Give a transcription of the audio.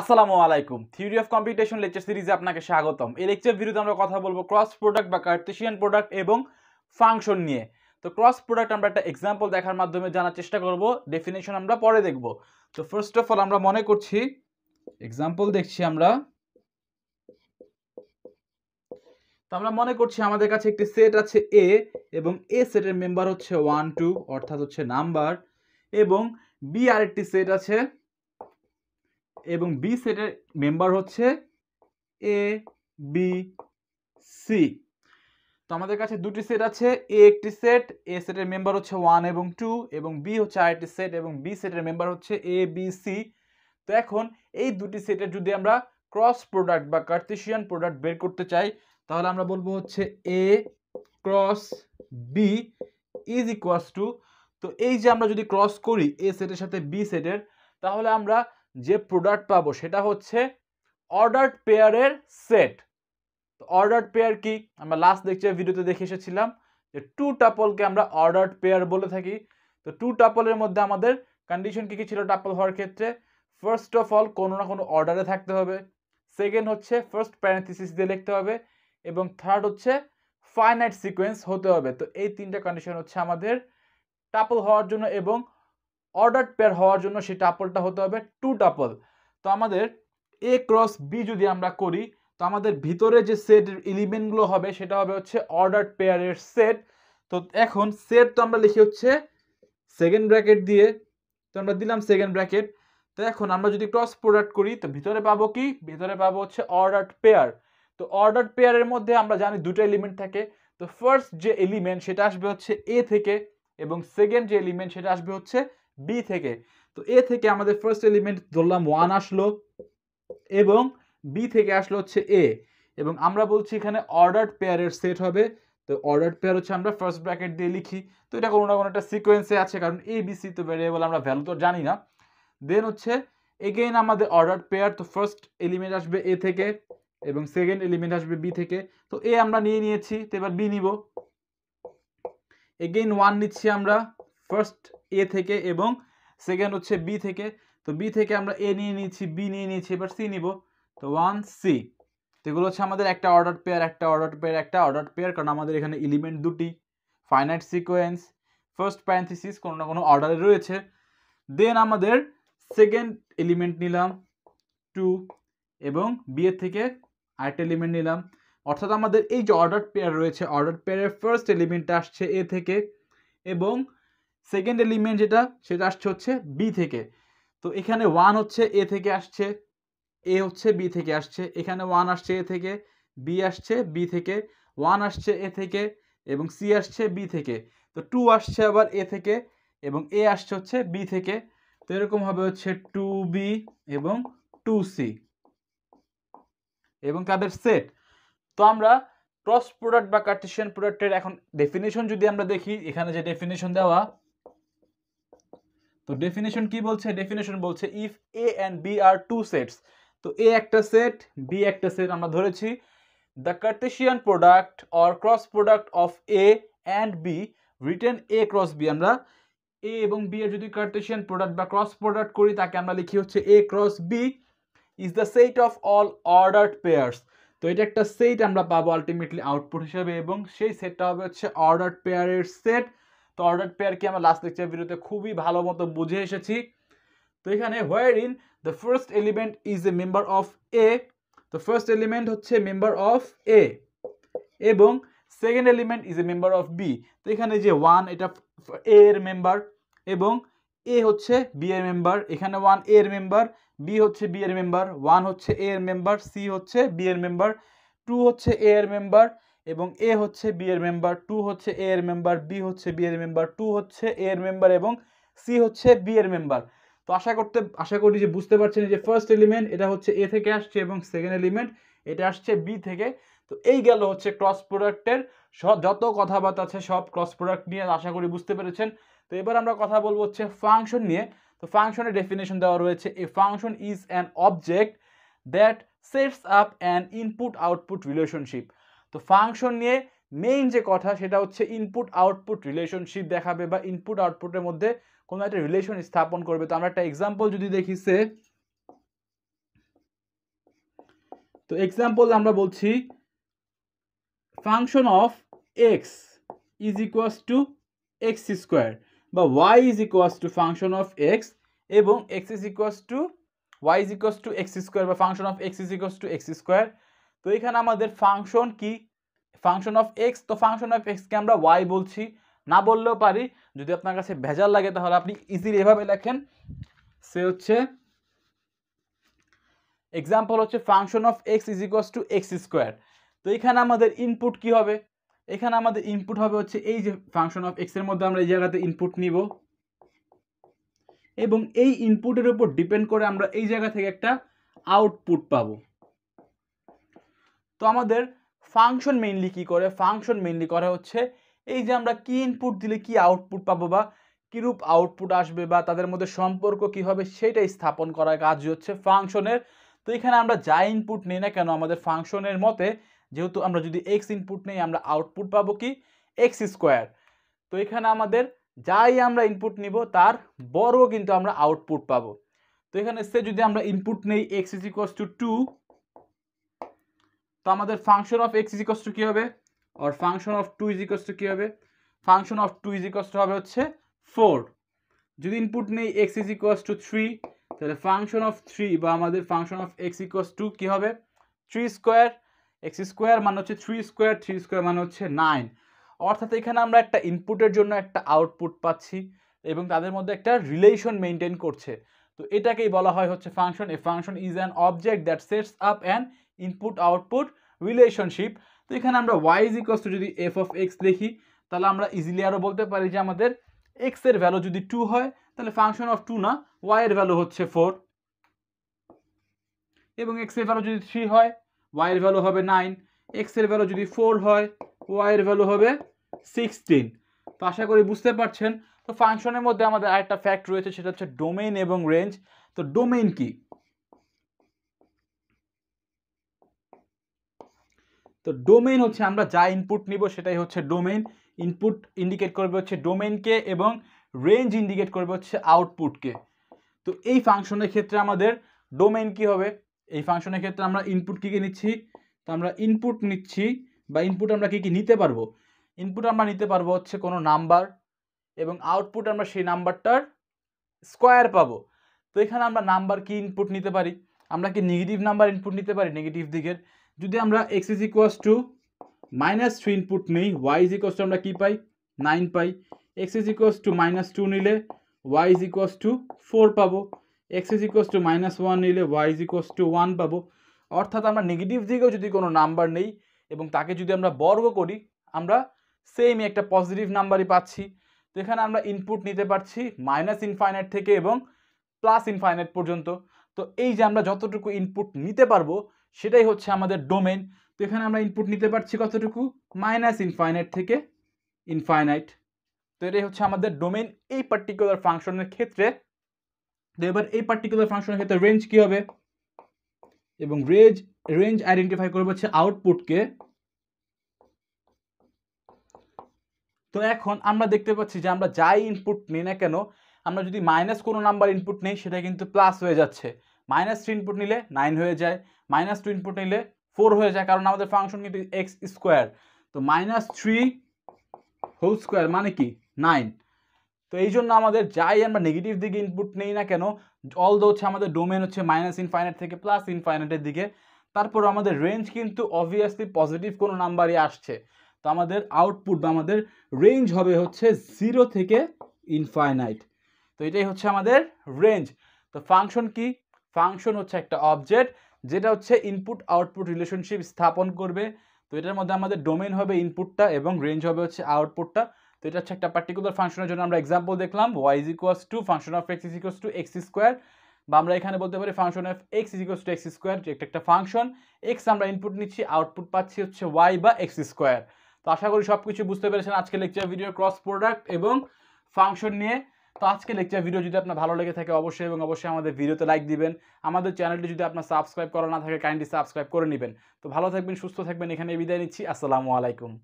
আসসালামু আলাইকুম theory of competition lecture সিরিজে আপনাকে স্বাগতম এই লেকচার ভিডিওতে আমরা কথা বলবো ক্রস প্রোডাক্ট বা কার্টেশিয়ান প্রোডাক্ট এবং ফাংশন নিয়ে তো ক্রস প্রোডাক্ট আমরা একটা এক্সাম্পল দেখার মাধ্যমে জানার চেষ্টা করব ডেফিনেশন আমরা পরে দেখব তো ফার্স্ট অফ অল আমরা মনে করছি এক্সাম্পল দেখছি আমরা তো আমরা মনে করছি আমাদের কাছে একটি সেট আছে এ এবং এ সেটের মেম্বার হচ্ছে ওয়ান টু অর্থাৎ হচ্ছে নাম্বার এবং বি আর একটি সেট আছে এবং বি সেটের মেম্বার হচ্ছে এ বি সি তো আমাদের কাছে দুটি সেট আছে এ একটি সেট এ সেটের মেম্বার হচ্ছে ওয়ান এবং টু এবং বি হচ্ছে আরেকটি সেট এবং বি সেটের মেম্বার হচ্ছে এ বি সি তো এখন এই দুটি সেটের যদি আমরা ক্রস প্রোডাক্ট বা কার্তেশিয়ান প্রোডাক্ট বের করতে চাই তাহলে আমরা বলবো হচ্ছে A cross B is equals to তো এই যে আমরা যদি ক্রস করি এ সেটের সাথে বি সেটের তাহলে আমরা যে প্রোডাক্ট পাবো সেটা হচ্ছে অর্ডার পেয়ারের সেট তো অর্ডার পেয়ার কি আমরা লাস্ট দেখছি ভিডিওতে দেখে এসেছিলাম যে টু টাপলকে আমরা অর্ডার পেয়ার বলে থাকি তো টু টাপলের মধ্যে আমাদের কন্ডিশন কী কী ছিল টাপল হওয়ার ক্ষেত্রে ফার্স্ট অফ অল কোনো না কোনো অর্ডারে থাকতে হবে সেকেন্ড হচ্ছে ফার্স্ট প্যারেন্থিসিস দিয়ে লিখতে হবে এবং থার্ড হচ্ছে ফাইনাইট সিকোয়েন্স হতে হবে তো এই তিনটা কন্ডিশন হচ্ছে আমাদের টাপল হওয়ার জন্য এবং অর্ডার পেয়ার হওয়ার জন্য সেই টাপলটা হতে হবে টু টাপল তো আমাদের এ ক্রস বি যদি আমরা করি তো আমাদের ভিতরে যে সেট এলিমেন্টগুলো হবে সেটা হবে হচ্ছে অর্ডার পেয়ারের সেট তো এখন সেট তো আমরা লিখি হচ্ছে সেকেন্ড ব্র্যাকেট দিয়ে তো আমরা দিলাম সেকেন্ড ব্র্যাকেট তো এখন আমরা যদি ক্রস প্রোডাক্ট করি তো ভিতরে পাবো কি ভিতরে পাবো হচ্ছে অর্ডার পেয়ার তো অর্ডার পেয়ারের মধ্যে আমরা জানি দুটো এলিমেন্ট থাকে তো ফার্স্ট যে এলিমেন্ট সেটা আসবে হচ্ছে এ থেকে এবং সেকেন্ড যে এলিমেন্ট সেটা আসবে হচ্ছে বি থেকে তো এ থেকে আমাদের ফার্স্ট এলিমেন্ট ধরলাম ওয়ান আসলো এবং বি থেকে আসলো হচ্ছে এ এবং আমরা বলছি এখানে অর্ডার পেয়ারের সেট হবে তো অর্ডার পেয়ার হচ্ছে আমরা ফার্স্ট ব্র্যাকেট দিয়ে লিখি তো এটা কোনো না কোনো একটা সিকোয়েন্সে আছে কারণ এ বি সি তো ভ্যারিয়েবল আমরা ভ্যালু তো জানি না দেন হচ্ছে এগেইন আমাদের অর্ডার পেয়ার তো ফার্স্ট এলিমেন্ট আসবে এ থেকে এবং সেকেন্ড এলিমেন্ট আসবে বি থেকে তো এ আমরা নিয়ে নিয়েছি তো এবার বি নিব এগেইন ওয়ান নিচ্ছি আমরা ফার্স্ট এ থেকে এবং সেকেন্ড হচ্ছে বি থেকে তো বি থেকে আমরা এ নিয়ে নিয়েছি বি নিয়ে নিয়েছি এবার সি নিব তো ওয়ান সি এগুলো হচ্ছে আমাদের একটা অর্ডার পেয়ার একটা অর্ডার পেয়ার একটা অর্ডার পেয়ার কারণ আমাদের এখানে এলিমেন্ট দুটি ফাইনাইট সিকোয়েন্স ফার্স্ট প্যান্থিসিস কোনো না কোনো অর্ডারে রয়েছে দেন আমাদের সেকেন্ড এলিমেন্ট নিলাম টু এবং বিয়ের থেকে আরেকটা এলিমেন্ট নিলাম অর্থাৎ আমাদের এই যে অর্ডার পেয়ার রয়েছে অর্ডার পেয়ারের ফার্স্ট এলিমেন্টটা আসছে এ থেকে এবং সেকেন্ড এলিমেন্ট যেটা সেটা আসছে হচ্ছে বি থেকে তো এখানে ওয়ান হচ্ছে এ থেকে আসছে এ হচ্ছে বি থেকে আসছে এখানে ওয়ান আসছে এ থেকে বি আসছে বি থেকে ওয়ান আসছে এ থেকে এবং সি আসছে বি থেকে তো টু আসছে আবার এ থেকে এবং এ আসছে হচ্ছে বি থেকে তো এরকম হবে হচ্ছে টু বি এবং টু সি এবং তাদের সেট তো আমরা ক্রস প্রোডাক্ট বা কার্টিসিয়ান প্রোডাক্টের এখন ডেফিনেশন যদি আমরা দেখি এখানে যে ডেফিনেশন দেওয়া তো ডেফিনেশন কি বলছে ডেফিনেশন বলছে if A and B are two sets তো এ একটা সেট বি একটা সেট আমরা ধরেছি the Cartesian product or cross product of A and B return A cross B আমরা এ এবং বি এর যদি কার্টেশিয়ান প্রোডাক্ট বা ক্রস প্রোডাক্ট করি তাকে আমরা লিখি হচ্ছে A cross B is the set of all ordered pairs তো এটা একটা সেট আমরা পাবো আলটিমেটলি আউটপুট হিসাবে এবং সেই সেটটা হবে হচ্ছে অর্ডার পেয়ারের সেট তো অর্ডার পেয়ারকে আমরা লাস্ট লেকচার ভিডিওতে খুবই ভালো মতো বুঝে এসেছি তো এখানে where in the first element is a member of A তো ফার্স্ট এলিমেন্ট হচ্ছে মেম্বার অফ এ এবং second element is a member of B তো এখানে যে ওয়ান এটা এ এর মেম্বার এবং এ হচ্ছে বি এর মেম্বার এখানে ওয়ান এ এর মেম্বার বি হচ্ছে বি এর মেম্বার ওয়ান হচ্ছে এ এর মেম্বার সি হচ্ছে বি এর মেম্বার টু হচ্ছে এ এর মেম্বার এবং এ হচ্ছে বি এর মেম্বার টু হচ্ছে এ এর মেম্বার বি হচ্ছে বি এর মেম্বার টু হচ্ছে এ এর মেম্বার এবং সি হচ্ছে বি এর মেম্বার তো আশা করতে আশা করি যে বুঝতে পারছেন যে ফার্স্ট এলিমেন্ট এটা হচ্ছে এ থেকে আসছে এবং সেকেন্ড এলিমেন্ট এটা আসছে বি থেকে তো এই গেল হচ্ছে ক্রস প্রোডাক্টের যত কথাবার্তা আছে সব ক্রস প্রোডাক্ট নিয়ে আশা করি বুঝতে পেরেছেন তো এবার আমরা কথা বলবো হচ্ছে ফাংশন নিয়ে তো ফাংশনের ডেফিনেশন দেওয়া রয়েছে a function is an object that sets up an input output relationship তো ফাংশন নিয়ে মেইন যে কথা সেটা হচ্ছে ইনপুট আউটপুট রিলেশনশিপ দেখাবে বা ইনপুট আউটপুটের মধ্যে কোনো একটা রিলেশন স্থাপন করবে তো আমরা একটা এক্সাম্পল যদি দেখি সে তো এক্সাম্পল আমরা বলছি function of x is equals to x square বা y is equals to function of x এবং x is equals to y is equals to x square বা function of x is equals to x square তো এখানে আমাদের function কি function of x তো function of এক্সকে আমরা Y বলছি না বললেও পারি যদি আপনার কাছে ভেজাল লাগে তাহলে আপনি ইজিলি এভাবে লেখেন সে হচ্ছে এক্সাম্পল হচ্ছে function of x is equals to x square তো এখানে আমাদের ইনপুট কি হবে এখানে আমাদের ইনপুট হবে হচ্ছে এই যে ফাংশন অফ এক্সের মধ্যে আমরা এই জায়গাতে ইনপুট নিব এবং এই ইনপুটের উপর ডিপেন্ড করে আমরা এই জায়গা থেকে একটা আউটপুট পাবো তো আমাদের ফাংশন মেইনলি কি করে ফাংশন মেইনলি করে হচ্ছে এই যে আমরা কি ইনপুট দিলে কি আউটপুট পাবো বা কীরূপ আউটপুট আসবে বা তাদের মধ্যে সম্পর্ক কি হবে সেটাই স্থাপন করার কাজ হচ্ছে ফাংশনের তো এখানে আমরা যা ইনপুট নিই না কেন আমাদের ফাংশনের মতে যেহেতু আমরা যদি এক্স ইনপুট নিই আমরা আউটপুট পাবো কি এক্স স্কোয়ার তো এখানে আমাদের যাই আমরা ইনপুট নিব তার বড় কিন্তু আমরা আউটপুট পাবো তো এখানে সে যদি আমরা ইনপুট নেই x is equals to two তো আমাদের ফাংশন অফ এক্স ইজিকস টু কী হবে আর ফাংশন অফ টু ইজিকস টু কী হবে ফাংশন অফ টু ইজিকস টু হবে হচ্ছে ফোর যদি ইনপুট নেই এক্স ইজিকস টু থ্রি তাহলে ফাংশন অফ থ্রি বা আমাদের function of x equals to কী হবে থ্রি স্কোয়ার এক্স স্কোয়ার মানে হচ্ছে থ্রি স্কোয়ার থ্রি স্কোয়ার মানে হচ্ছে নাইন অর্থাৎ এখানে আমরা একটা ইনপুটের জন্য একটা আউটপুট পাচ্ছি এবং তাদের মধ্যে একটা রিলেশন মেনটেন করছে তো এটাকেই বলা হয় হচ্ছে function a function is an object that sets up and input output relationship তো এখানে আমরা ওয়াই ইজ ইকস টু যদি এফ অফ এক্স লিখি তাহলে আমরা ইজিলি আরও বলতে পারি যে আমাদের এক্সের ভ্যালু যদি টু হয় তাহলে ফাংশন অফ টু না এর ভ্যালু হচ্ছে ফোর এবং এক্সের ভ্যালু যদি থ্রি হয় এর ভ্যালু হবে নাইন এক্সের ভ্যালু যদি ফোর হয় এর ভ্যালু হবে সিক্সটিন তো আশা করি বুঝতে পারছেন তো ফাংশনের মধ্যে আমাদের আরেকটা ফ্যাক্ট রয়েছে সেটা হচ্ছে ডোমেইন এবং রেঞ্জ তো ডোমেইন কী তো ডোমেইন হচ্ছে আমরা যা ইনপুট নিব সেটাই হচ্ছে ডোমেইন ইনপুট ইন্ডিকেট করবে হচ্ছে ডোমেইনকে এবং রেঞ্জ ইন্ডিকেট করবে হচ্ছে আউটপুটকে তো এই ফাংশনের ক্ষেত্রে আমাদের ডোমেইন কি হবে এই ফাংশনের ক্ষেত্রে আমরা ইনপুট কী কী নিচ্ছি তো আমরা ইনপুট নিচ্ছি বা ইনপুট আমরা কী কী নিতে পারবো ইনপুট আমরা নিতে পারবো হচ্ছে কোনো নাম্বার এবং আউটপুট আমরা সেই নাম্বারটার স্কোয়ার পাবো তো এখানে আমরা নাম্বার কি ইনপুট নিতে পারি আমরা কি নেগেটিভ নাম্বার ইনপুট নিতে পারি নেগেটিভ দিকের যদি আমরা x is equals to minus three input নিই ওয়াই ইজ ইকুয়াস টু আমরা কী পাই নাইন পাই x is equals to minus two নিলে y is equals to four পাবো x is equals to minus one নিলে y is equals to one পাবো অর্থাৎ আমরা নেগেটিভ দিকেও যদি কোনো নাম্বার নেই এবং তাকে যদি আমরা বর্গ করি আমরা সেমই একটা পজিটিভ নাম্বারই পাচ্ছি তো এখানে আমরা ইনপুট নিতে পারছি মাইনাস ইনফাইনাইট থেকে এবং প্লাস ইনফাইনাইট পর্যন্ত তো এই যে আমরা যতটুকু ইনপুট নিতে পারবো সেটাই হচ্ছে আমাদের ডোমেন তো এখানে আমরা ইনপুট নিতে পারছি কতটুকু মাইনাস ইনফাইনাইট থেকে ইনফাইনাইট তো এটাই হচ্ছে আমাদের ডোমেন এই পার্টিকুলার ফাংশনের ক্ষেত্রে তো এবার এই পার্টিকুলার ফাংশনের ক্ষেত্রে রেঞ্জ কী হবে এবং রেঞ্জ রেঞ্জ আইডেন্টিফাই করবে হচ্ছে আউটপুটকে তো এখন আমরা দেখতে পাচ্ছি যে আমরা যাই ইনপুট নিই না কেন আমরা যদি মাইনাস কোনো নাম্বার ইনপুট নেই সেটা কিন্তু প্লাস হয়ে যাচ্ছে মাইনাস থ্রি ইনপুট নিলে নাইন হয়ে যায় মাইনাস টু ইনপুট নিলে ফোর হয়ে যায় কারণ আমাদের ফাংশন কিন্তু এক্স স্কোয়ার তো মাইনাস থ্রি হোল স্কোয়ার মানে কি নাইন তো এই জন্য আমাদের যাই আমরা নেগেটিভ দিকে ইনপুট নেই না কেন অল দো হচ্ছে আমাদের ডোমেন হচ্ছে মাইনাস ইনফাইনাইট থেকে প্লাস ইনফাইনাইটের দিকে তারপর আমাদের রেঞ্জ কিন্তু অবভিয়াসলি পজিটিভ কোনো নাম্বারই আসছে তো আমাদের আউটপুট বা আমাদের রেঞ্জ হবে হচ্ছে জিরো থেকে ইনফাইনাইট তো এটাই হচ্ছে আমাদের রেঞ্জ তো ফাংশন কি ফাংশন হচ্ছে একটা অবজেক্ট যেটা হচ্ছে ইনপুট আউটপুট রিলেশনশিপ স্থাপন করবে তো এটার মধ্যে আমাদের ডোমেন হবে ইনপুটটা এবং রেঞ্জ হবে হচ্ছে আউটপুটটা তো এটা হচ্ছে একটা পার্টিকুলার ফাংশনের জন্য আমরা এক্সাম্পল দেখলাম y is equals to function of x is equals to x square বা আমরা এখানে বলতে পারি function of x is equals to x square একটা একটা ফাংশন এক্স আমরা ইনপুট নিচ্ছি আউটপুট পাচ্ছি হচ্ছে ওয়াই বা এক্স স্কোয়ার তো আশা করি সব কিছু বুঝতে পেরেছেন আজকে লেকচার ভিডিও ক্রস প্রোডাক্ট এবং ফাংশন নিয়ে তো আজকে লেকচার ভিডিও যদি আপনার ভালো লেগে থাকে অবশ্যই এবং অবশ্যই আমাদের ভিডিওতে লাইক দিবেন আমাদের চ্যানেলটি যদি আপনার সাবস্ক্রাইব করা না থাকে কাইন্ডলি সাবস্ক্রাইব করে নেবেন তো ভালো থাকবেন সুস্থ থাকবেন এখানে বিদায় নিচ্ছি আসসালামু আলাইকুম